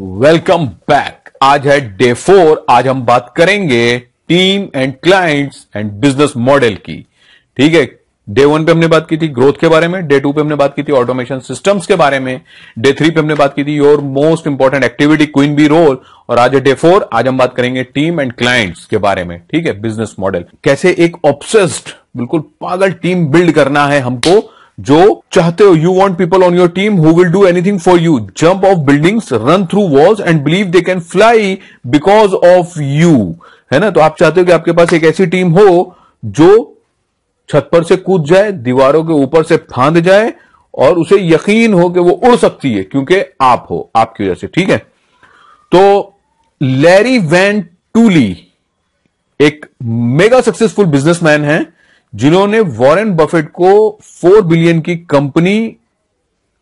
Welcome back आज है day four आज हम बात करेंगे team and clients and business model की ठीक है डे वन पे हमने बात की थी ग्रोथ के बारे में डे टू पे हमने बात की थी ऑटोमेशन सिस्टम्स के बारे में डे थ्री पे हमने बात की थी your most important activity queen bee role और आज है डे फोर आज हम बात करेंगे टीम एंड क्लाइंट्स के बारे में ठीक है बिजनेस मॉडल कैसे एक ऑप्सेस्ड बिल्कुल पागल टीम बिल्ड करना है हमको जो चाहते हो you want people on your team who will do anything for you jump off buildings run through walls and believe they can fly because of you है ना तो आप चाहते हो कि आपके पास एक ऐसी टीम हो जो छत पर से कूद जाए दीवारों के ऊपर से फांद जाए और उसे यकीन हो कि वो उड़ सकती है क्योंकि आप हो आपकी वजह से ठीक है तो लैरी वैन टूली एक मेगा सक्सेसफुल बिजनेसमैन है जिन्होंने वॉरेन बफेट को फोर बिलियन की कंपनी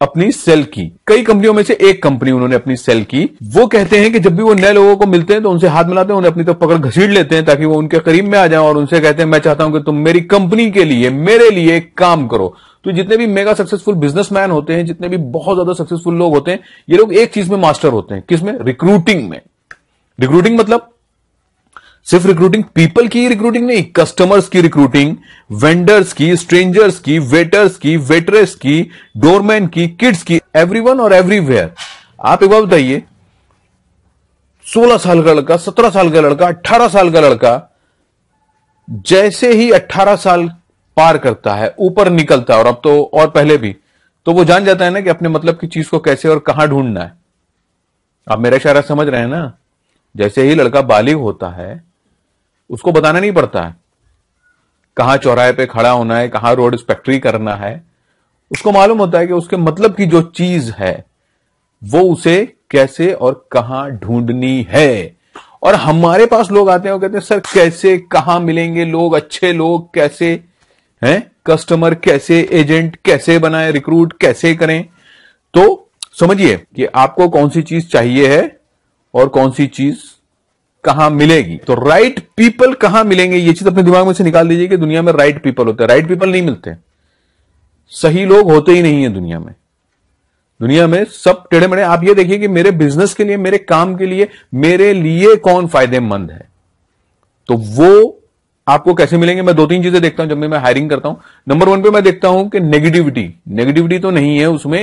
अपनी सेल की कई कंपनियों में से एक कंपनी उन्होंने अपनी सेल की वो कहते हैं कि जब भी वो नए लोगों को मिलते हैं तो उनसे हाथ मिलाते हैं उन्हें अपनी तो पकड़ घसीट लेते हैं ताकि वो उनके करीब में आ जाए और उनसे कहते हैं मैं चाहता हूं कि तुम मेरी कंपनी के लिए मेरे लिए काम करो तो जितने भी मेगा सक्सेसफुल बिजनेसमैन होते हैं जितने भी बहुत ज्यादा सक्सेसफुल लोग होते हैं ये लोग एक चीज में मास्टर होते हैं किसमें रिक्रूटिंग में रिक्रूटिंग मतलब सिर्फ रिक्रूटिंग पीपल की रिक्रूटिंग नहीं कस्टमर्स की रिक्रूटिंग वेंडर्स की स्ट्रेंजर्स की वेटर्स की वेटरेस की डोरमैन की किड्स की एवरीवन और एवरीवेयर आप एक बार बताइए 16 साल का लड़का 17 साल का लड़का 18 साल का लड़का जैसे ही 18 साल पार करता है ऊपर निकलता है और अब तो और पहले भी तो वो जान जाता है ना कि अपने मतलब की चीज को कैसे और कहां ढूंढना है आप मेरा इशारा समझ रहे हैं ना जैसे ही लड़का बालिग होता है उसको बताना नहीं पड़ता है कहां चौराहे पे खड़ा होना है कहां रोड स्पेक्ट्री करना है उसको मालूम होता है कि उसके मतलब की जो चीज है वो उसे कैसे और कहां ढूंढनी है और हमारे पास लोग आते हैं और कहते हैं सर कैसे कहां मिलेंगे लोग अच्छे लोग कैसे हैं कस्टमर कैसे एजेंट कैसे बनाए रिक्रूट कैसे करें तो समझिए कि आपको कौन सी चीज चाहिए है और कौन सी चीज कहां मिलेगी तो राइट पीपल कहां मिलेंगे ये चीज अपने दिमाग में से निकाल दीजिए कि दुनिया में राइट पीपल होते हैं राइट पीपल नहीं मिलते सही लोग होते ही नहीं है दुनिया में दुनिया में सब टेढ़े मेढ़े आप ये देखिए कि मेरे बिजनेस के लिए मेरे काम के लिए मेरे लिए कौन फायदेमंद है तो वो आपको कैसे मिलेंगे मैं दो तीन चीजें देखता हूं जब मैं हायरिंग करता हूं नंबर वन पे मैं देखता हूं कि नेगेटिविटी नेगेटिविटी तो नहीं है उसमें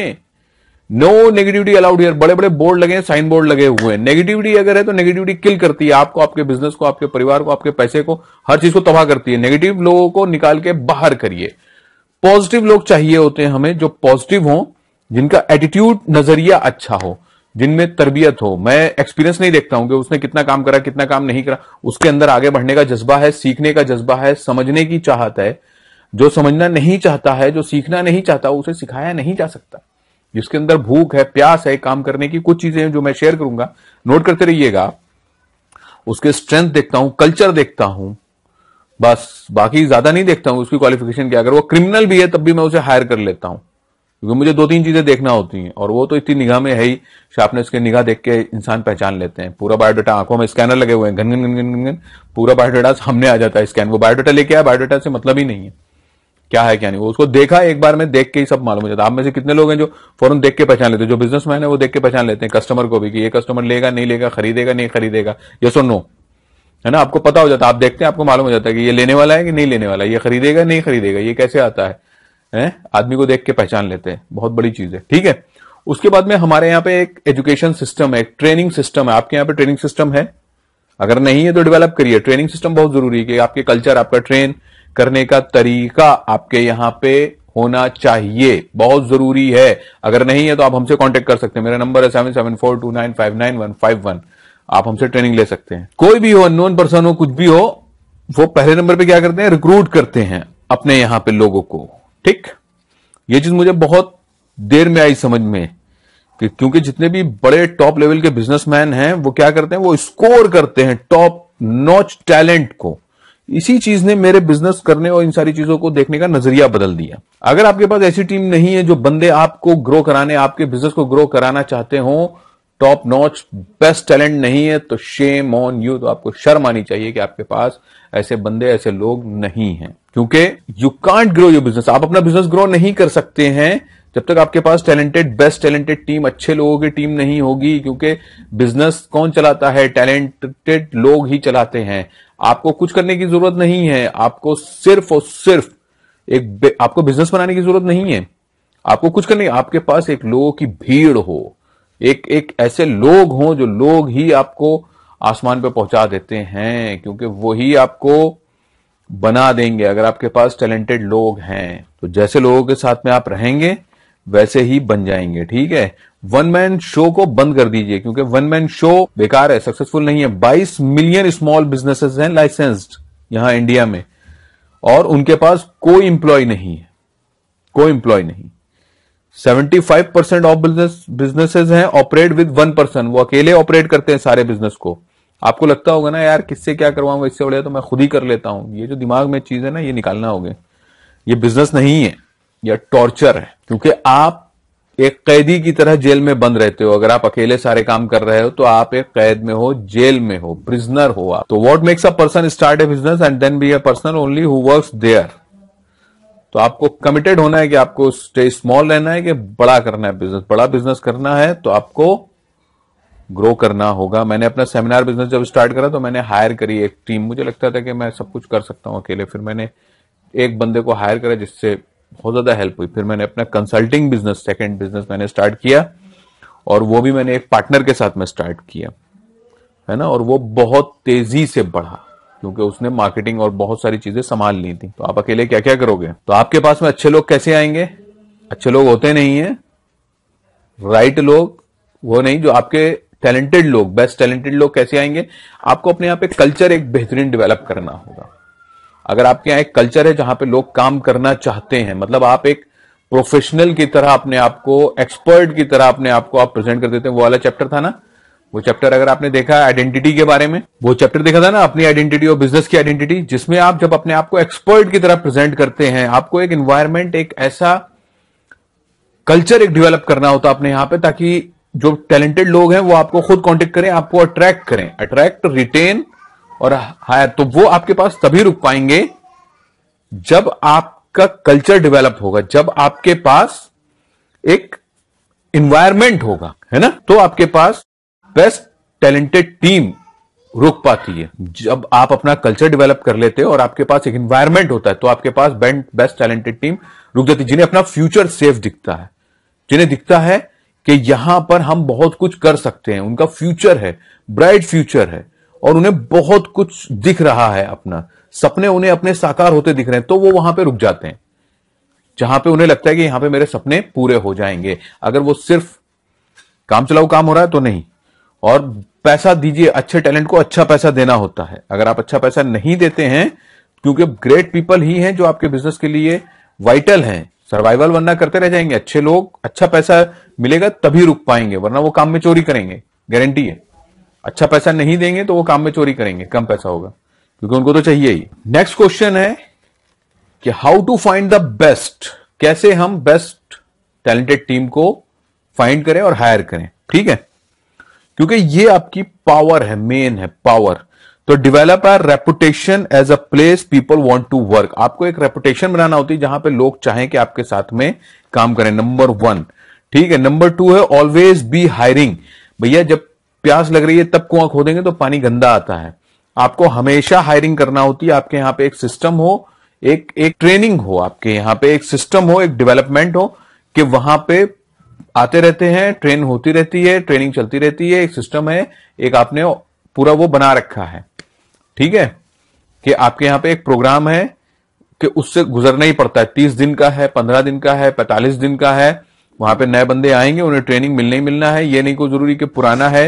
नो नेगेटिविटी अलाउड हियर बड़े बड़े बोर्ड लगे साइन बोर्ड लगे हुए हैं नेगेटिविटी अगर है तो नेगेटिविटी किल करती है आपको आपके बिजनेस को आपके परिवार को आपके पैसे को हर चीज को तबाह करती है नेगेटिव लोगों को निकाल के बाहर करिए पॉजिटिव लोग चाहिए होते हैं हमें जो पॉजिटिव हो जिनका एटीट्यूड नजरिया अच्छा हो जिनमें तरबियत हो मैं एक्सपीरियंस नहीं देखता हूं कि उसने कितना काम करा कितना काम नहीं करा उसके अंदर आगे बढ़ने का जज्बा है सीखने का जज्बा है समझने की चाहत है जो समझना नहीं चाहता है जो सीखना नहीं चाहता उसे सिखाया नहीं जा सकता जिसके अंदर भूख है प्यास है काम करने की कुछ चीजें जो मैं शेयर करूंगा नोट करते रहिएगा उसके स्ट्रेंथ देखता हूं कल्चर देखता हूं बस बाकी ज्यादा नहीं देखता हूं उसकी क्वालिफिकेशन क्या अगर वो क्रिमिनल भी है तब भी मैं उसे हायर कर लेता हूं क्योंकि मुझे दो तीन चीजें देखना होती हैं और वो तो इतनी निगाह में है ही शार्पनेस के निगाह देख के इंसान पहचान लेते हैं पूरा बायोडाटा आंखों में स्कैनर लगे हुए हैं घन घन घन घन घन पूरा बायोडाटा सामने आ जाता है स्कैन वो बायोडाटा लेके आया बायोडाटा से मतलब ही नहीं है क्या है क्या नहीं वो उसको देखा एक बार में देख के ही सब मालूम हो जाता है आप में से कितने लोग हैं जो फौरन देख के पहचान लेते हैं जो बिजनेसमैन है वो देख के पहचान लेते हैं कस्टमर को भी कि ये कस्टमर लेगा नहीं लेगा खरीदेगा नहीं खरीदेगा ये सो नो है ना आपको पता हो जाता है आप देखते हैं आपको मालूम हो जाता है कि ये लेने वाला है कि नहीं लेने वाला ये खरीदेगा नहीं खरीदेगा ये कैसे आता है आदमी को देख के पहचान लेते हैं बहुत बड़ी चीज है ठीक है उसके बाद में हमारे यहाँ पे एक एजुकेशन सिस्टम है एक ट्रेनिंग सिस्टम है आपके यहाँ पे ट्रेनिंग सिस्टम है अगर नहीं है तो डेवलप करिए ट्रेनिंग सिस्टम बहुत जरूरी है कि आपके कल्चर आपका ट्रेन करने का तरीका आपके यहां पे होना चाहिए बहुत जरूरी है अगर नहीं है तो आप हमसे कांटेक्ट कर सकते हैं मेरा नंबर है seven seven four two nine five nine one five one आप हमसे ट्रेनिंग ले सकते हैं कोई भी हो अनोन पर्सन हो कुछ भी हो वो पहले नंबर पे क्या करते हैं रिक्रूट करते हैं अपने यहां पे लोगों को ठीक ये चीज मुझे बहुत देर में आई समझ में कि क्योंकि जितने भी बड़े टॉप लेवल के बिजनेसमैन हैं वो क्या करते हैं वो स्कोर करते हैं टॉप नॉच टैलेंट को इसी चीज ने मेरे बिजनेस करने और इन सारी चीजों को देखने का नजरिया बदल दिया अगर आपके पास ऐसी टीम नहीं है जो बंदे आपको ग्रो कराने आपके बिजनेस को ग्रो कराना चाहते हो टॉप नॉच बेस्ट टैलेंट नहीं है तो शेम ऑन यू तो आपको शर्म आनी चाहिए कि आपके पास ऐसे बंदे ऐसे लोग नहीं हैं क्योंकि you can't grow your business आप अपना बिजनेस ग्रो नहीं कर सकते हैं जब तक आपके पास टैलेंटेड बेस्ट टैलेंटेड टीम अच्छे लोगों की टीम नहीं होगी क्योंकि बिजनेस कौन चलाता है टैलेंटेड लोग ही चलाते हैं आपको कुछ करने की जरूरत नहीं है आपको सिर्फ और सिर्फ एक आपको बिजनेस बनाने की जरूरत नहीं है आपको कुछ करने आपके पास एक लोगों की भीड़ हो एक एक ऐसे लोग हों जो लोग ही आपको आसमान पर पहुंचा देते हैं क्योंकि वही आपको बना देंगे अगर आपके पास टैलेंटेड लोग हैं तो जैसे लोगों के साथ में आप रहेंगे वैसे ही बन जाएंगे ठीक है वन मैन शो को बंद कर दीजिए क्योंकि वन मैन शो बेकार है सक्सेसफुल नहीं है 22 मिलियन स्मॉल बिजनेसेस हैं लाइसेंस्ड यहां इंडिया में और उनके पास कोई इंप्लॉय नहीं है कोई इंप्लॉय नहीं 75 परसेंट ऑफ बिजनेस बिजनेसेस हैं ऑपरेट विद वन पर्सन वो अकेले ऑपरेट करते हैं सारे बिजनेस को आपको लगता होगा ना यार किससे क्या करवाऊंगा इससे बढ़िया तो मैं खुद ही कर लेता हूं ये जो दिमाग में चीज है ना ये निकालना होगा ये बिजनेस नहीं है या टॉर्चर है क्योंकि आप एक कैदी की तरह जेल में बंद रहते हो अगर आप अकेले सारे काम कर रहे हो तो आप एक कैद में हो जेल में हो प्रिजनर हो आप तो what makes a person start a business and then be a person only who works there तो आपको कमिटेड होना है कि आपको स्टेज स्मॉल रहना है कि बड़ा करना है बिजनेस बड़ा बिजनेस करना है तो आपको ग्रो करना होगा मैंने अपना सेमिनार बिजनेस जब स्टार्ट करा तो मैंने हायर करी एक टीम मुझे लगता था कि मैं सब कुछ कर सकता हूं अकेले फिर मैंने एक बंदे को हायर करा जिससे बहुत ज़्यादा हेल्प हुई फिर मैंने अपना कंसल्टिंग बिजनेस सेकेंड बिजनेस मैंने स्टार्ट किया और वो भी मैंने एक पार्टनर के साथ में स्टार्ट किया है ना और वो बहुत तेजी से बढ़ा क्योंकि उसने मार्केटिंग और बहुत सारी चीजें संभाल ली थी तो आप अकेले क्या क्या करोगे तो आपके पास में अच्छे लोग कैसे आएंगे अच्छे लोग होते नहीं है राइट लोग वो नहीं जो आपके टैलेंटेड लोग बेस्ट टैलेंटेड लोग कैसे आएंगे आपको अपने यहाँ पे कल्चर एक बेहतरीन डेवलप करना होगा अगर आपके यहाँ एक कल्चर है जहां पे लोग काम करना चाहते हैं मतलब आप एक प्रोफेशनल की तरह अपने आप को एक्सपर्ट की तरह अपने आप को आप प्रेजेंट कर देते हैं वो वाला चैप्टर था ना वो चैप्टर अगर आपने देखा आइडेंटिटी के बारे में वो चैप्टर देखा था ना अपनी आइडेंटिटी और बिजनेस की आइडेंटिटी जिसमें आप जब अपने आप को एक्सपर्ट की तरह प्रेजेंट करते हैं आपको एक इन्वायरमेंट एक ऐसा कल्चर एक डेवलप करना होता है अपने यहां पे ताकि जो टैलेंटेड लोग हैं वो आपको खुद कांटेक्ट करें आपको अट्रैक्ट करें अट्रैक्ट रिटेन और हायर तो वो आपके पास तभी रुक पाएंगे जब आपका कल्चर डेवलप होगा जब आपके पास एक इन्वायरमेंट होगा है ना तो आपके पास बेस्ट टैलेंटेड टीम रुक पाती है जब आप अपना कल्चर डेवलप कर लेते हो और आपके पास एक इन्वायरमेंट होता है तो आपके पास बेस्ट टैलेंटेड टीम रुक जाती है जिन्हें अपना फ्यूचर सेफ दिखता है जिन्हें दिखता है कि यहां पर हम बहुत कुछ कर सकते हैं उनका फ्यूचर है ब्राइट फ्यूचर है और उन्हें बहुत कुछ दिख रहा है अपना सपने उन्हें अपने साकार होते दिख रहे हैं तो वो वहां पे रुक जाते हैं जहां पे उन्हें लगता है कि यहां पे मेरे सपने पूरे हो जाएंगे अगर वो सिर्फ काम चलाऊ काम हो रहा है तो नहीं और पैसा दीजिए अच्छे टैलेंट को अच्छा पैसा देना होता है अगर आप अच्छा पैसा नहीं देते हैं क्योंकि ग्रेट पीपल ही हैं जो आपके बिजनेस के लिए वाइटल हैं सर्वाइवल वरना करते रह जाएंगे अच्छे लोग अच्छा पैसा मिलेगा तभी रुक पाएंगे वरना वो काम में चोरी करेंगे गारंटी है अच्छा पैसा नहीं देंगे तो वो काम में चोरी करेंगे कम पैसा होगा क्योंकि उनको तो चाहिए ही नेक्स्ट क्वेश्चन है कि how to find the best कैसे हम बेस्ट टैलेंटेड टीम को फाइंड करें और हायर करें ठीक है क्योंकि ये आपकी पावर है मेन है पावर तो develop our reputation as a place people want to work आपको एक रेपुटेशन बनाना होती है जहां पे लोग चाहें कि आपके साथ में काम करें नंबर वन ठीक है नंबर टू है ऑलवेज बी हायरिंग भैया जब प्यास लग रही है तब कुआं खोदेंगे तो पानी गंदा आता है आपको हमेशा हायरिंग करना होती है आपके यहाँ पे एक सिस्टम हो एक एक ट्रेनिंग हो आपके यहाँ पे एक सिस्टम हो एक डेवलपमेंट हो कि वहां पे आते रहते हैं ट्रेन होती रहती है ट्रेनिंग चलती रहती है एक सिस्टम है एक आपने पूरा वो बना रखा है ठीक है कि आपके यहाँ पे एक प्रोग्राम है कि उससे गुजरना ही पड़ता है तीस दिन का है पंद्रह दिन का है पैतालीस दिन का है वहां पे नए बंदे आएंगे उन्हें ट्रेनिंग मिलने ही मिलना है ये नहीं को जरूरी कि पुराना है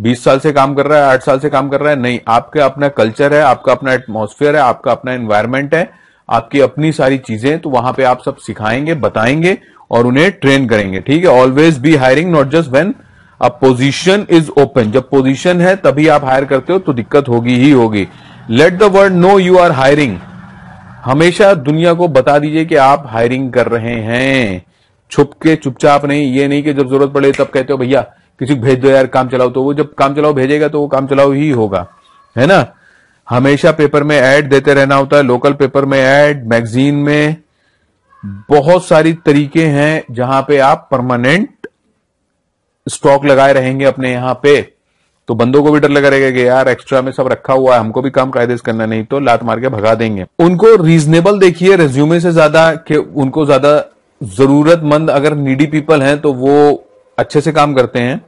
बीस साल से काम कर रहा है आठ साल से काम कर रहा है नहीं आपका अपना कल्चर है आपका अपना एटमोस्फेयर है आपका अपना एनवायरमेंट है आपकी अपनी सारी चीजें तो वहां पे आप सब सिखाएंगे बताएंगे और उन्हें ट्रेन करेंगे ठीक है always be hiring not just when a position is open जब पोजिशन है तभी आप हायर करते हो तो दिक्कत होगी ही होगी let the world know you are hiring हमेशा दुनिया को बता दीजिए कि आप हायरिंग कर रहे हैं छुप के चुपचाप नहीं ये नहीं कि जब जरूरत पड़े तब कहते हो भैया किसी को भेज दो यार काम चलाओ तो वो जब काम चलाओ भेजेगा तो वो काम चलाओ ही होगा है ना हमेशा पेपर में एड देते रहना होता है लोकल पेपर में एड मैगजीन में बहुत सारी तरीके हैं जहां पे आप परमानेंट स्टॉक लगाए रहेंगे अपने यहां पे तो बंदों को भी डर लगा रहेगा कि यार एक्स्ट्रा में सब रखा हुआ है हमको भी काम कायदे से करना नहीं तो लात मार के भगा देंगे उनको रीजनेबल देखिए रेज्यूमे से ज्यादा कि उनको ज्यादा जरूरतमंद अगर नीडी पीपल हैं तो वो अच्छे से काम करते हैं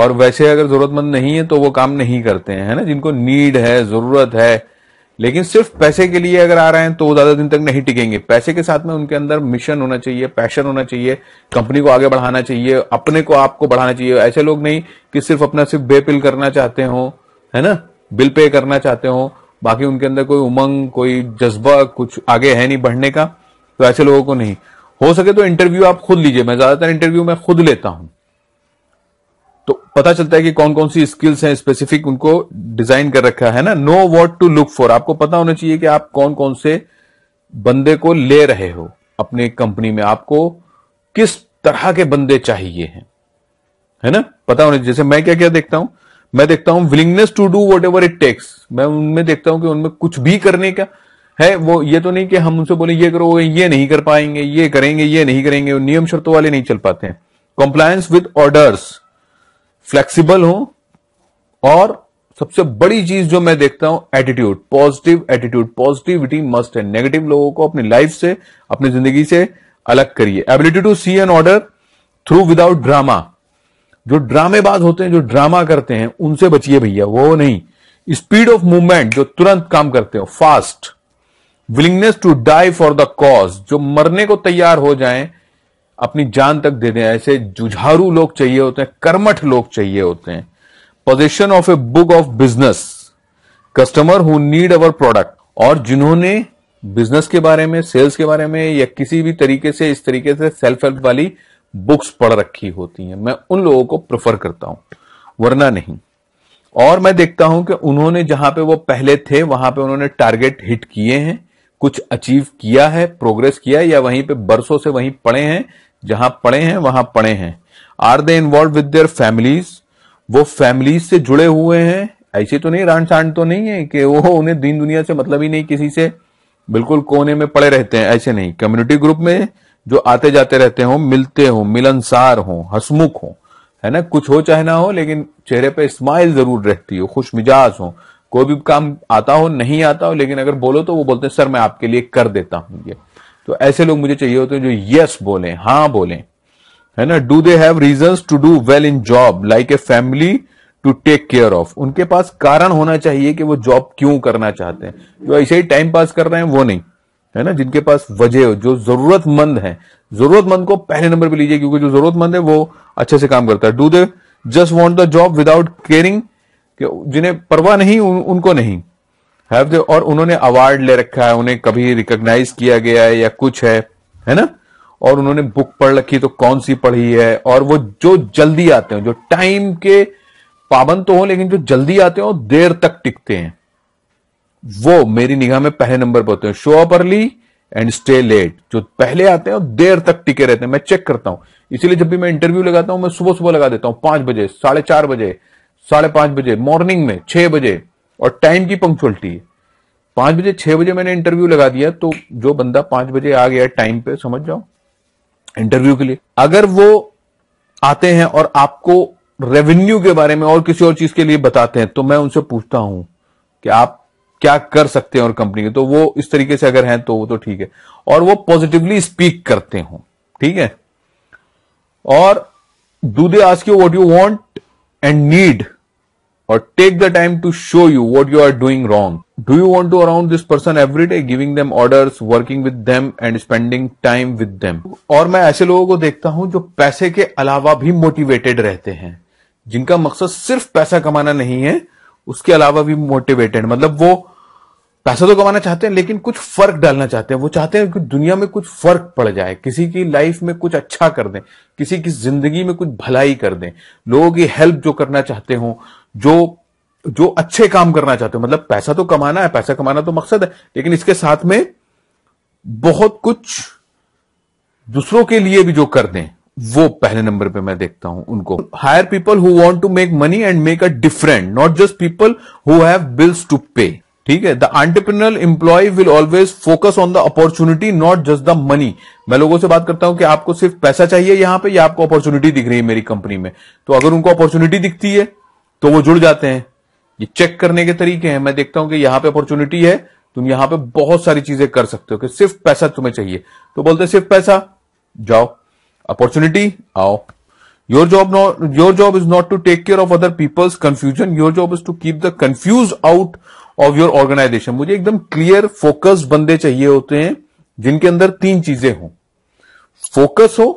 और वैसे अगर जरूरतमंद नहीं है तो वो काम नहीं करते हैं है ना जिनको नीड है जरूरत है लेकिन सिर्फ पैसे के लिए अगर आ रहे हैं तो वो ज्यादा दिन तक नहीं टिकेंगे पैसे के साथ में उनके अंदर मिशन होना चाहिए पैशन होना चाहिए कंपनी को आगे बढ़ाना चाहिए अपने को आपको बढ़ाना चाहिए ऐसे लोग नहीं कि सिर्फ अपना सिर्फ बेपिल करना चाहते हो है ना बिल पे करना चाहते हो बाकी उनके अंदर कोई उमंग कोई जज्बा कुछ आगे है नहीं बढ़ने का तो ऐसे लोगों को नहीं हो सके तो इंटरव्यू आप खुद लीजिए मैं ज्यादातर इंटरव्यू मैं खुद लेता हूं तो पता चलता है कि कौन कौन सी स्किल्स हैं स्पेसिफिक उनको डिजाइन कर रखा है ना know what to look for आपको पता होना चाहिए कि आप कौन कौन से बंदे को ले रहे हो अपने कंपनी में आपको किस तरह के बंदे चाहिए हैं है ना पता होना जैसे मैं क्या क्या देखता हूं मैं देखता हूं willingness to do whatever it takes मैं उनमें देखता हूं कि उनमें कुछ भी करने का है वो ये तो नहीं कि हम उनसे बोले ये करो ये नहीं कर पाएंगे ये करेंगे ये नहीं करेंगे नियम शर्तों वाले नहीं चल पाते हैं कंप्लायंस विद ऑर्डर्स फ्लेक्सिबल हो और सबसे बड़ी चीज जो मैं देखता हूं attitude positive attitude positivity must है नेगेटिव लोगों को अपनी लाइफ से अपनी जिंदगी से अलग करिए ability to see an order through without drama जो ड्रामेबाज होते हैं जो ड्रामा करते हैं उनसे बचिए भैया वो नहीं स्पीड ऑफ मूवमेंट जो तुरंत काम करते हो fast willingness to die for the cause जो मरने को तैयार हो जाए अपनी जान तक दे दें ऐसे जुझारू लोग चाहिए होते हैं कर्मठ लोग चाहिए होते हैं position of a book of business customer who need our product और जिन्होंने बिजनेस के बारे में सेल्स के बारे में या किसी भी तरीके से इस तरीके से सेल्फ हेल्प वाली बुक्स पढ़ रखी होती हैं मैं उन लोगों को प्रेफर करता हूं वरना नहीं और मैं देखता हूं कि उन्होंने जहां पे वो पहले थे वहां पे उन्होंने टारगेट हिट किए हैं कुछ अचीव किया है प्रोग्रेस किया है या वहीं पे बरसों से वहीं पड़े हैं जहां पड़े हैं वहां पड़े हैं are they involved with their families वो फैमिलीज से जुड़े हुए हैं ऐसे तो नहीं रान सांड तो नहीं है कि वो उन्हें दीन दुनिया से मतलब ही नहीं किसी से बिल्कुल कोने में पड़े रहते हैं ऐसे नहीं कम्युनिटी ग्रुप में जो आते जाते रहते हो मिलते हो मिलनसार हो हसमुख हो है ना कुछ हो चाहे ना हो लेकिन चेहरे पे स्माइल जरूर रहती हो खुश मिजाज हो कोई भी काम आता हो नहीं आता हो लेकिन अगर बोलो तो वो बोलते हैं सर मैं आपके लिए कर देता हूं ये तो ऐसे लोग मुझे चाहिए होते हैं जो यस बोले हाँ बोले है ना do they have reason to do well in job like a family to take care of उनके पास कारण होना चाहिए कि वो जॉब क्यों करना चाहते हैं जो ऐसे ही टाइम पास कर रहे हैं वो नहीं है ना जिनके पास वजह हो जो जरूरतमंद है जरूरतमंद को पहले नंबर पे लीजिए क्योंकि जो जरूरतमंद है वो अच्छे से काम करता है do they just want the job without caring कि जिन्हें परवाह नहीं उन, उनको नहीं है और उन्होंने अवार्ड ले रखा है उन्हें कभी रिकॉग्नाइज किया गया है या कुछ है है ना और उन्होंने बुक पढ़ रखी तो कौन सी पढ़ी है और वो जो जल्दी आते हो जो टाइम के पाबंद तो हो लेकिन जो जल्दी आते हो देर तक टिकते हैं वो मेरी निगाह में पहले नंबर पर होते हैं show up early and stay late जो पहले आते हैं और देर तक टिके रहते हैं मैं चेक करता हूं इसीलिए जब भी मैं इंटरव्यू लगाता हूं मैं सुबह सुबह लगा देता हूं पांच बजे साढ़े चार बजे साढ़े पांच बजे मॉर्निंग में छह बजे और टाइम की पंक्चुअलिटी है पांच बजे छह बजे मैंने इंटरव्यू लगा दिया तो जो बंदा पांच बजे आ गया टाइम पे समझ जाओ इंटरव्यू के लिए अगर वो आते हैं और आपको रेवेन्यू के बारे में और किसी और चीज के लिए बताते हैं तो मैं उनसे पूछता हूं कि आप क्या कर सकते हैं और कंपनी के तो वो इस तरीके से अगर हैं तो वो तो ठीक है और वो पॉजिटिवली स्पीक करते हो ठीक है और do they ask what you want and need or take the time to show you what you are doing wrong. Do you want to around this person every day, giving them orders, working with them and spending time with them? aur main aise logo ko dekhta hu jo paise ke alawa bhi motivated rehte hain jinka maqsad sirf paisa kamana nahi hai uske alawa bhi motivated matlab wo पैसा तो कमाना चाहते हैं लेकिन कुछ फर्क डालना चाहते हैं वो चाहते हैं कि दुनिया में कुछ फर्क पड़ जाए किसी की लाइफ में कुछ अच्छा कर दें किसी की जिंदगी में कुछ भलाई कर दें लोगों की हेल्प जो करना चाहते हो जो जो अच्छे काम करना चाहते हो मतलब पैसा तो कमाना है पैसा कमाना तो मकसद है लेकिन इसके साथ में बहुत कुछ दूसरों के लिए भी जो कर दें वो पहले नंबर पे मैं देखता हूं उनको hire people who want to make money and make a different not just people who have bills to pay ठीक है the entrepreneurial employee will always focus on the opportunity not just the money मैं लोगों से बात करता हूं कि आपको सिर्फ पैसा चाहिए यहां पे या आपको अपॉर्चुनिटी दिख रही है मेरी कंपनी में तो अगर उनको अपॉर्चुनिटी दिखती है तो वो जुड़ जाते हैं ये चेक करने के तरीके हैं मैं देखता हूं कि यहां पे अपॉर्चुनिटी है तुम यहां पे बहुत सारी चीजें कर सकते हो कि सिर्फ पैसा तुम्हें चाहिए तो बोलते सिर्फ पैसा जाओ अपॉर्चुनिटी आओ your job not your job is not to take care of other people's confusion your job is to keep the confuse out of your organization मुझे एकदम क्लियर फोकस बंदे चाहिए होते हैं जिनके अंदर तीन चीजें हों फोकस हो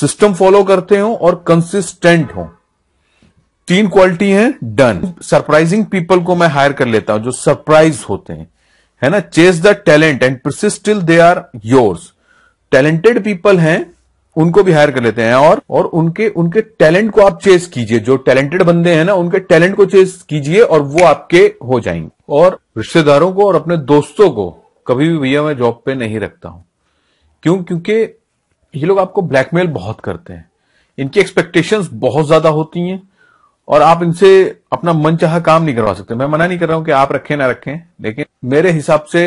सिस्टम फॉलो करते हो और कंसिस्टेंट हो तीन क्वालिटी है डन सरप्राइजिंग पीपल को मैं हायर कर लेता हूं जो सरप्राइज होते हैं है ना chase the talent and persist till they are yours talented people हैं उनको भी हायर कर लेते हैं और और उनके उनके टैलेंट को आप चेस कीजिए जो टैलेंटेड बंदे हैं ना उनके टैलेंट को चेस कीजिए और वो आपके हो जाएंगे और रिश्तेदारों को और अपने दोस्तों को कभी भी भैया मैं जॉब पे नहीं रखता हूं क्यों क्योंकि ये लोग आपको ब्लैकमेल बहुत करते हैं इनकी एक्सपेक्टेशंस बहुत ज्यादा होती हैं और आप इनसे अपना मन चाह काम नहीं करवा सकते मैं मना नहीं कर रहा हूं कि आप रखें ना रखें लेकिन मेरे हिसाब से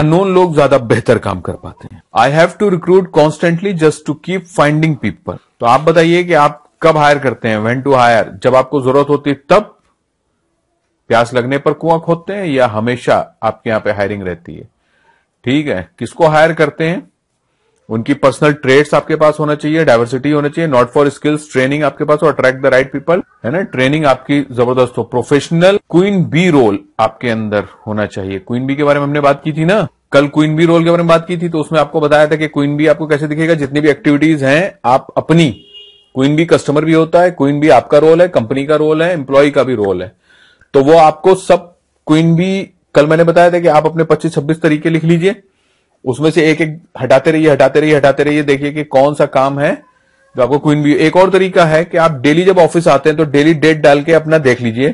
अनोन लोग ज्यादा बेहतर काम कर पाते हैं I have to recruit constantly just to keep finding people तो आप बताइए कि आप कब हायर करते हैं वेन टू हायर जब आपको जरूरत होती है तब प्यास लगने पर कुआं खोदते हैं या हमेशा आपके यहां पे हायरिंग रहती है ठीक है किसको हायर करते हैं उनकी पर्सनल ट्रेड्स आपके पास होना चाहिए डायवर्सिटी होना चाहिए नॉट फॉर स्किल्स ट्रेनिंग आपके पास हो अट्रैक्ट द राइट पीपल है ना ट्रेनिंग आपकी जबरदस्त हो प्रोफेशनल क्वीन बी रोल आपके अंदर होना चाहिए क्वीन बी के बारे में हमने बात की थी ना कल क्वीन बी रोल के बारे में बात की थी तो उसमें आपको बताया था कि क्वीन बी आपको कैसे दिखेगा जितनी भी एक्टिविटीज हैं आप अपनी क्वीन बी कस्टमर भी होता है क्वीन बी आपका रोल है कंपनी का रोल है एम्प्लॉय का भी रोल है तो वो आपको सब क्वीन भी कल मैंने बताया था कि आप अपने 25-26 तरीके लिख लीजिए उसमें से एक एक हटाते रहिए हटाते रहिए हटाते रहिए देखिए कि कौन सा काम है जो आपको क्वीन भी एक और तरीका है कि आप डेली जब ऑफिस आते हैं तो डेली डेट डाल के अपना देख लीजिए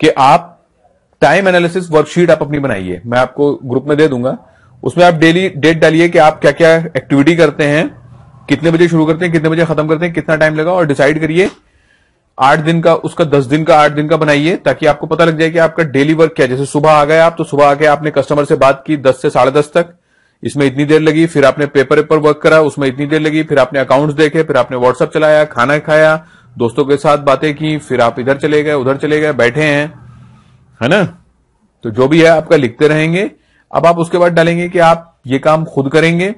कि आप टाइम एनालिसिस वर्कशीट आप अपनी बनाइए मैं आपको ग्रुप में दे दूंगा उसमें आप डेली डेट डालिए कि आप क्या क्या एक्टिविटी करते हैं कितने बजे शुरू करते हैं कितने बजे खत्म करते हैं कितना टाइम लगा और डिसाइड करिए आठ दिन का उसका दस दिन का आठ दिन का बनाइए ताकि आपको पता लग जाए कि आपका डेली वर्क क्या है जैसे सुबह आ गए आप तो सुबह आके आपने कस्टमर से बात की दस से साढ़े दस तक इसमें इतनी देर लगी फिर आपने पेपर वेपर वर्क करा उसमें इतनी देर लगी फिर आपने अकाउंट्स देखे फिर आपने व्हाट्सअप चलाया खाना खाया दोस्तों के साथ बातें की फिर आप इधर चले गए उधर चले गए बैठे हैं है ना तो जो भी है आपका लिखते रहेंगे अब आप उसके बाद डालेंगे कि आप ये काम खुद करेंगे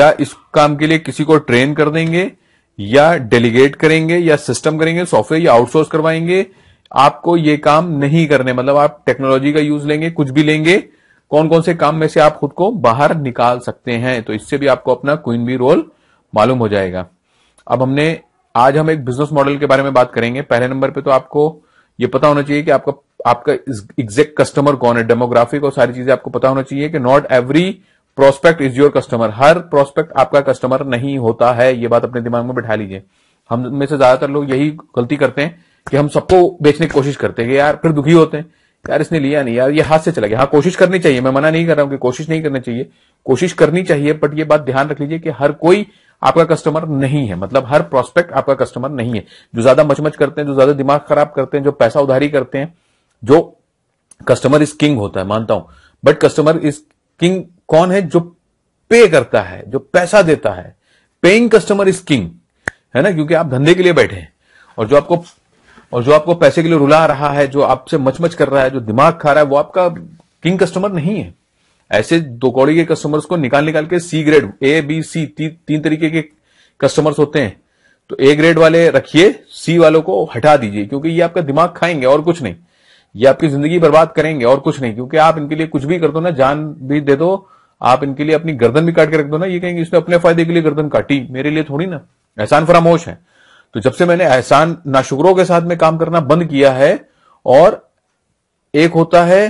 या इस काम के लिए किसी को ट्रेन कर देंगे या डेलीगेट करेंगे या सिस्टम करेंगे सॉफ्टवेयर या आउटसोर्स करवाएंगे आपको ये काम नहीं करने मतलब आप टेक्नोलॉजी का यूज लेंगे कुछ भी लेंगे कौन कौन से काम में से आप खुद को बाहर निकाल सकते हैं तो इससे भी आपको अपना क्वीन बी रोल मालूम हो जाएगा अब हमने आज हम एक बिजनेस मॉडल के बारे में बात करेंगे पहले नंबर पे तो आपको ये पता होना चाहिए कि आपका आपका एग्जैक्ट कस्टमर कौन है डेमोग्राफिक और सारी चीजें आपको पता होना चाहिए कि not every prospect is your customer हर प्रोस्पेक्ट आपका कस्टमर नहीं होता है ये बात अपने दिमाग में बैठा लीजिए हम में से ज्यादातर लोग यही गलती करते हैं कि हम सबको बेचने की कोशिश करते हैं यार फिर दुखी होते हैं यार इसने लिया नहीं यार ये हाथ से चला गया हाँ कोशिश करनी चाहिए मैं मना नहीं कर रहा हूं कि कोशिश नहीं करनी चाहिए कोशिश करनी चाहिए बट ये बात ध्यान रख लीजिए कि हर कोई आपका कस्टमर नहीं है मतलब हर प्रोस्पेक्ट आपका कस्टमर नहीं है जो ज्यादा मचमच करते हैं जो ज्यादा दिमाग खराब करते हैं जो पैसा उधारी करते हैं जो कस्टमर इज किंग होता है मानता हूं बट कस्टमर इज किंग कौन है जो पे करता है जो पैसा देता है पेइंग कस्टमर इज किंग है ना क्योंकि आप धंधे के लिए बैठे हैं और जो आपको और जो आपको पैसे के लिए रुला रहा है जो आपसे मचमच कर रहा है जो दिमाग खा रहा है वो आपका किंग कस्टमर नहीं है ऐसे दो कौड़ी के कस्टमर्स को निकाल निकाल के C grade A B C ती, तीन तरीके के कस्टमर्स होते हैं तो ए ग्रेड वाले रखिए सी वालों को हटा दीजिए क्योंकि ये आपका दिमाग खाएंगे और कुछ नहीं ये आपकी जिंदगी बर्बाद करेंगे और कुछ नहीं क्योंकि आप इनके लिए कुछ भी कर दो ना जान भी दे दो आप इनके लिए अपनी गर्दन भी काट के रख दो ना ये कहेंगे इसने अपने फायदे के लिए गर्दन काटी मेरे लिए थोड़ी ना एहसान फरामोश है तो जब से मैंने एहसान नाशुकरों के साथ में काम करना बंद किया है और एक होता है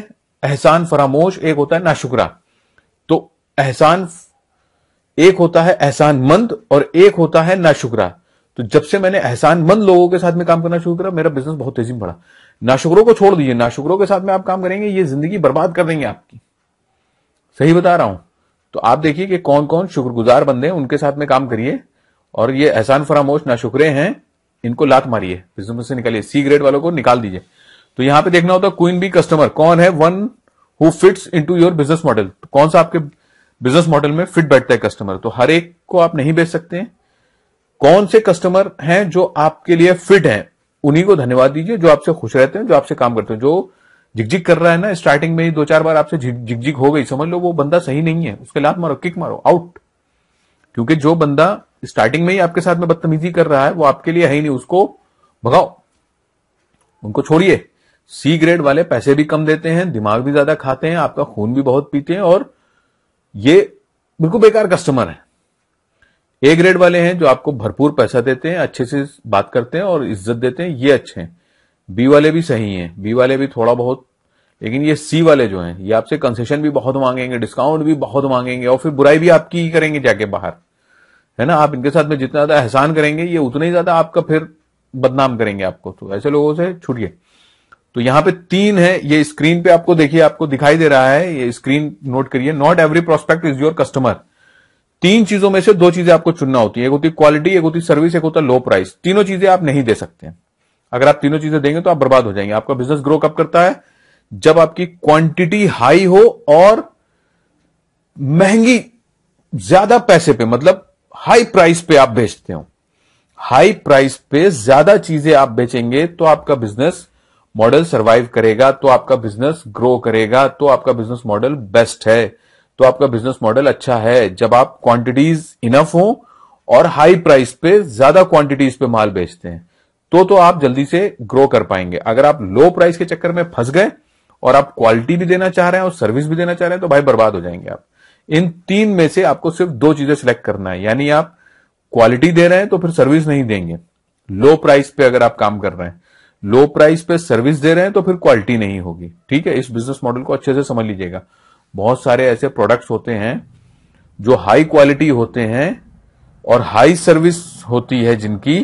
एहसान फरामोश एक होता है नाशुकरा तो एहसान एक होता है एहसान मंद और एक होता है नाशुकरा तो जब से मैंने एहसान मंद लोगों के साथ में काम करना शुरू करा मेरा बिजनेस बहुत तेजी में बढ़ा नाशुकरों को छोड़ दीजिए नाशुकरों के साथ में आप काम करेंगे ये जिंदगी बर्बाद कर देंगे आपकी सही बता रहा हूं तो आप देखिए कि कौन कौन शुक्रगुजार बंदे हैं उनके साथ में काम करिए और ये एहसान फरामोश नाशुकरे हैं इनको लात मारिए बिजनेस से निकालिए सी ग्रेड वालों को निकाल दीजिए तो यहां पे देखना होता है क्वीन बी कस्टमर कौन है one who fits into your business model तो कौन सा आपके बिजनेस मॉडल में फिट बैठता है कस्टमर तो हर एक को आप नहीं बेच सकते कौन से कस्टमर हैं जो आपके लिए फिट हैं उन्हीं को धन्यवाद दीजिए जो आपसे खुश रहते हैं जो आपसे काम करते हैं जो झिकझिक कर रहा है ना स्टार्टिंग में ही दो चार बार आपसे झिकझिक हो गई समझ लो वो बंदा सही नहीं है उसके लात मारो किक मारो आउट क्योंकि जो बंदा स्टार्टिंग में ही आपके साथ में बदतमीजी कर रहा है वो आपके लिए है ही नहीं उसको भगाओ उनको छोड़िए सी ग्रेड वाले पैसे भी कम देते हैं दिमाग भी ज्यादा खाते हैं आपका खून भी बहुत पीते हैं और ये बिल्कुल बेकार कस्टमर है ए ग्रेड वाले हैं जो आपको भरपूर पैसा देते हैं अच्छे से बात करते हैं और इज्जत देते हैं ये अच्छे हैं बी वाले भी सही हैं बी वाले भी थोड़ा बहुत लेकिन ये सी वाले जो हैं ये आपसे कंसेशन भी बहुत मांगेंगे डिस्काउंट भी बहुत मांगेंगे और फिर बुराई भी आपकी ही करेंगे जाके बाहर है ना आप इनके साथ में जितना ज्यादा एहसान करेंगे ये उतना ही ज्यादा आपका फिर बदनाम करेंगे आपको तो ऐसे लोगों से छुटिए तो यहाँ पे तीन है ये स्क्रीन पे आपको देखिए आपको दिखाई दे रहा है ये स्क्रीन नोट करिए not every prospect is your customer तीन चीजों में से दो चीजें आपको चुनना होती है एक होती क्वालिटी एक होती सर्विस एक होता लो प्राइस तीनों चीजें आप नहीं दे सकते हैं अगर आप तीनों चीजें देंगे तो आप बर्बाद हो जाएंगे आपका बिजनेस ग्रो कब करता है जब आपकी क्वांटिटी हाई हो और महंगी ज्यादा पैसे पे मतलब हाई प्राइस पे आप बेचते हो हाई प्राइस पे ज्यादा चीजें आप बेचेंगे तो आपका बिजनेस मॉडल सर्वाइव करेगा तो आपका बिजनेस ग्रो करेगा तो आपका बिजनेस मॉडल बेस्ट है तो आपका बिजनेस मॉडल अच्छा है जब आप क्वांटिटीज इनफ हो और हाई प्राइस पे ज्यादा क्वांटिटीज पे माल बेचते हैं तो तो आप जल्दी से ग्रो कर पाएंगे अगर आप लो प्राइस के चक्कर में फंस गए और आप क्वालिटी भी देना चाह रहे हैं और सर्विस भी देना चाह रहे हैं तो भाई बर्बाद हो जाएंगे आप इन तीन में से आपको सिर्फ दो चीजें सिलेक्ट करना है यानी आप क्वालिटी दे रहे हैं तो फिर सर्विस नहीं देंगे लो प्राइस पे अगर आप काम कर रहे हैं लो प्राइस पे सर्विस दे रहे हैं तो फिर क्वालिटी नहीं होगी ठीक है इस बिजनेस मॉडल को अच्छे से समझ लीजिएगा बहुत सारे ऐसे प्रोडक्ट्स होते हैं जो हाई क्वालिटी होते हैं और हाई सर्विस होती है जिनकी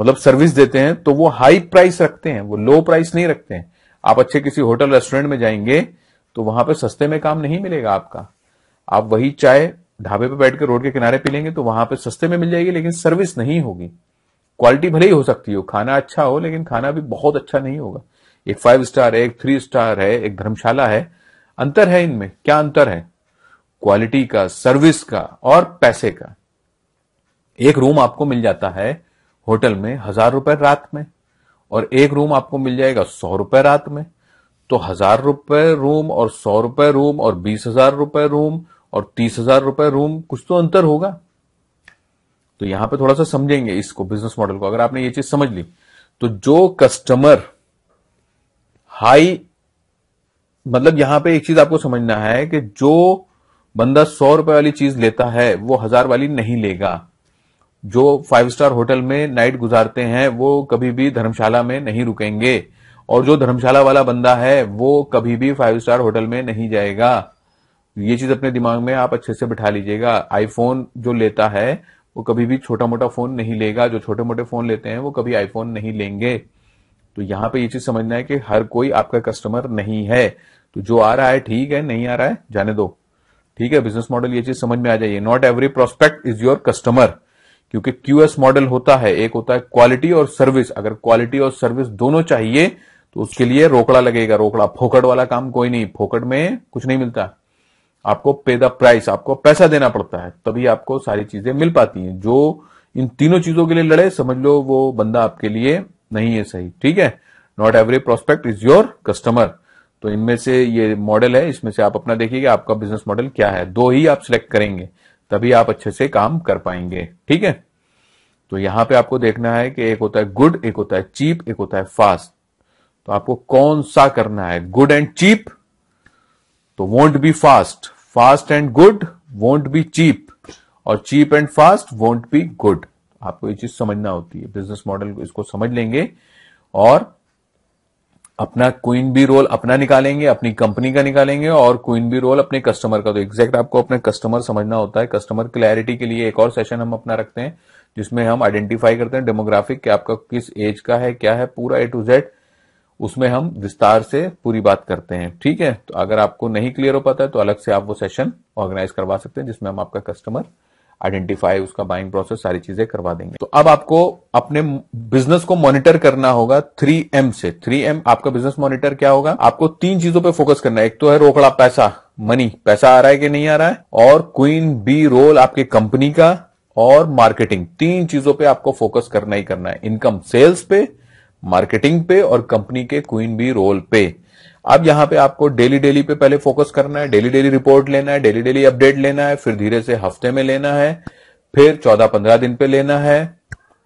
मतलब सर्विस देते हैं तो वो हाई प्राइस रखते हैं वो लो प्राइस नहीं रखते हैं आप अच्छे किसी होटल रेस्टोरेंट में जाएंगे तो वहां पर सस्ते में काम नहीं मिलेगा आपका आप वही चाय ढाबे पे बैठ के रोड के किनारे पी लेंगे तो वहां पर सस्ते में मिल जाएगी लेकिन सर्विस नहीं होगी क्वालिटी भले ही हो सकती हो खाना अच्छा हो लेकिन खाना भी बहुत अच्छा नहीं होगा एक फाइव स्टार है एक थ्री स्टार है एक धर्मशाला है अंतर है इनमें क्या अंतर है क्वालिटी का सर्विस का और पैसे का एक रूम आपको मिल जाता है होटल में हजार रुपए रात में और एक रूम आपको मिल जाएगा सौ रुपए रात में तो हजार रुपए रूम और सौ रुपए रूम और बीस हजार रुपए रूम और तीस हजार रुपए रूम कुछ तो अंतर होगा तो यहां पे थोड़ा सा समझेंगे इसको बिजनेस मॉडल को अगर आपने ये चीज समझ ली तो जो कस्टमर हाई मतलब यहां पे एक चीज आपको समझना है कि जो बंदा सौ रुपए वाली चीज लेता है वो हजार वाली नहीं लेगा जो फाइव स्टार होटल में नाइट गुजारते हैं वो कभी भी धर्मशाला में नहीं रुकेंगे और जो धर्मशाला वाला बंदा है वो कभी भी फाइव स्टार होटल में नहीं जाएगा ये चीज अपने दिमाग में आप अच्छे से बिठा लीजिएगा आईफोन जो लेता है वो कभी भी छोटा मोटा फोन नहीं लेगा जो छोटे मोटे फोन लेते हैं वो कभी आईफोन नहीं लेंगे तो यहां पे ये चीज समझना है कि हर कोई आपका कस्टमर नहीं है तो जो आ रहा है ठीक है नहीं आ रहा है जाने दो ठीक है बिजनेस मॉडल ये चीज समझ में आ जाइए not every prospect is your customer क्योंकि क्यूएस मॉडल होता है एक होता है क्वालिटी और सर्विस अगर क्वालिटी और सर्विस दोनों चाहिए तो उसके लिए रोकड़ा लगेगा रोकड़ा फोकट वाला काम कोई नहीं फोकट में कुछ नहीं मिलता आपको पे द प्राइस आपको पैसा देना पड़ता है तभी आपको सारी चीजें मिल पाती हैं जो इन तीनों चीजों के लिए लड़े समझ लो वो बंदा आपके लिए नहीं है सही ठीक है not every prospect is your customer तो इनमें से ये मॉडल है इसमें से आप अपना देखिए आपका बिजनेस मॉडल क्या है दो ही आप सिलेक्ट करेंगे तभी आप अच्छे से काम कर पाएंगे ठीक है तो यहां पे आपको देखना है कि एक होता है गुड एक होता है चीप एक होता है फास्ट तो आपको कौन सा करना है गुड एंड चीप तो won't be fast fast and good won't be cheap और cheap and fast won't be good आपको ये चीज समझना होती है बिजनेस मॉडल इसको समझ लेंगे और अपना क्वीन भी रोल अपना निकालेंगे अपनी कंपनी का निकालेंगे और क्वीन भी रोल अपने कस्टमर का तो एग्जैक्ट आपको अपने कस्टमर समझना होता है कस्टमर क्लैरिटी के लिए एक और सेशन हम अपना रखते हैं जिसमें हम आइडेंटिफाई करते हैं डेमोग्राफिक कि आपका किस एज का है क्या है पूरा ए टू जेड उसमें हम विस्तार से पूरी बात करते हैं ठीक है तो अगर आपको नहीं क्लियर हो पाता है तो अलग से आप वो सेशन ऑर्गेनाइज करवा सकते हैं जिसमें हम आपका कस्टमर आइडेंटिफाई उसका बाइंग प्रोसेस सारी चीजें करवा देंगे तो अब आपको अपने बिजनेस को मॉनिटर करना होगा थ्री एम से थ्री एम आपका बिजनेस मॉनिटर क्या होगा आपको तीन चीजों पर फोकस करना है एक तो है रोकड़ा पैसा मनी पैसा आ रहा है कि नहीं आ रहा है और क्वीन बी रोल आपके कंपनी का और मार्केटिंग तीन चीजों पे आपको फोकस करना ही करना है इनकम सेल्स पे मार्केटिंग पे और कंपनी के क्वीन बी रोल पे अब यहाँ पे आपको डेली डेली पे पहले फोकस करना है डेली डेली रिपोर्ट लेना है डेली डेली अपडेट लेना है फिर धीरे से हफ्ते में लेना है फिर चौदह पंद्रह दिन पे लेना है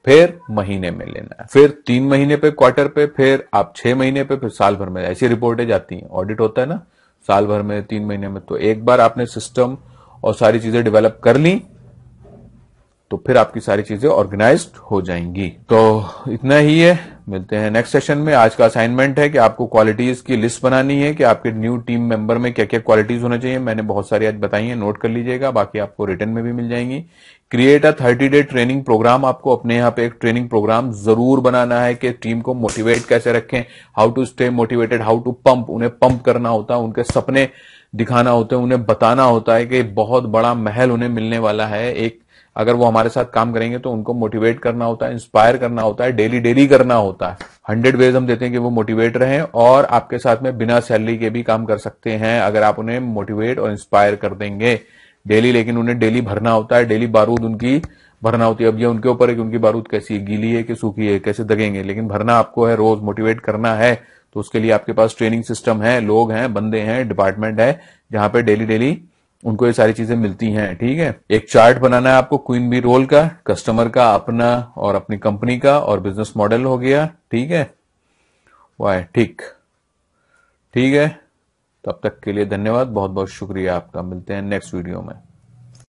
फिर महीने में लेना है फिर तीन महीने पे क्वार्टर पे फिर आप छह महीने पे फिर साल भर में ऐसी रिपोर्टें जाती हैं ऑडिट होता है ना साल भर में तीन महीने में तो एक बार आपने सिस्टम और सारी चीजें डेवलप कर ली तो फिर आपकी सारी चीजें ऑर्गेनाइज हो जाएंगी तो इतना ही है मिलते हैं नेक्स्ट सेशन में आज का असाइनमेंट है कि आपको क्वालिटीज की लिस्ट बनानी है कि आपके न्यू टीम मेंबर में क्या क्या क्वालिटीज होना चाहिए मैंने बहुत सारी आज बताई है नोट कर लीजिएगा बाकी आपको रिटर्न में भी मिल जाएंगी create a thirty day training program आपको अपने यहाँ पे एक ट्रेनिंग प्रोग्राम जरूर बनाना है कि टीम को मोटिवेट कैसे रखें how to stay motivated how to pump उन्हें पंप करना होता है उनके सपने दिखाना होते हैं उन्हें बताना होता है कि बहुत बड़ा महल उन्हें मिलने वाला है एक अगर वो हमारे साथ काम करेंगे तो उनको मोटिवेट करना होता है इंस्पायर करना होता है डेली डेली करना होता है हंड्रेड वेज हम देते हैं कि वो मोटिवेट रहें और आपके साथ में बिना सैलरी के भी काम कर सकते हैं अगर आप उन्हें मोटिवेट और इंस्पायर कर देंगे डेली लेकिन उन्हें डेली भरना होता है डेली बारूद उनकी भरना होती है अब ये उनके ऊपर है कि उनकी बारूद कैसी है गीली है कि सूखी है कैसे दगेंगे लेकिन भरना आपको है रोज मोटिवेट करना है तो उसके लिए आपके पास ट्रेनिंग सिस्टम है लोग हैं बंदे हैं डिपार्टमेंट है जहां पे डेली डेली उनको ये सारी चीजें मिलती हैं ठीक है एक चार्ट बनाना है आपको क्वीन बी रोल का कस्टमर का अपना और अपनी कंपनी का और बिजनेस मॉडल हो गया ठीक है वाई ठीक ठीक है तब तक के लिए धन्यवाद बहुत बहुत शुक्रिया आपका मिलते हैं नेक्स्ट वीडियो में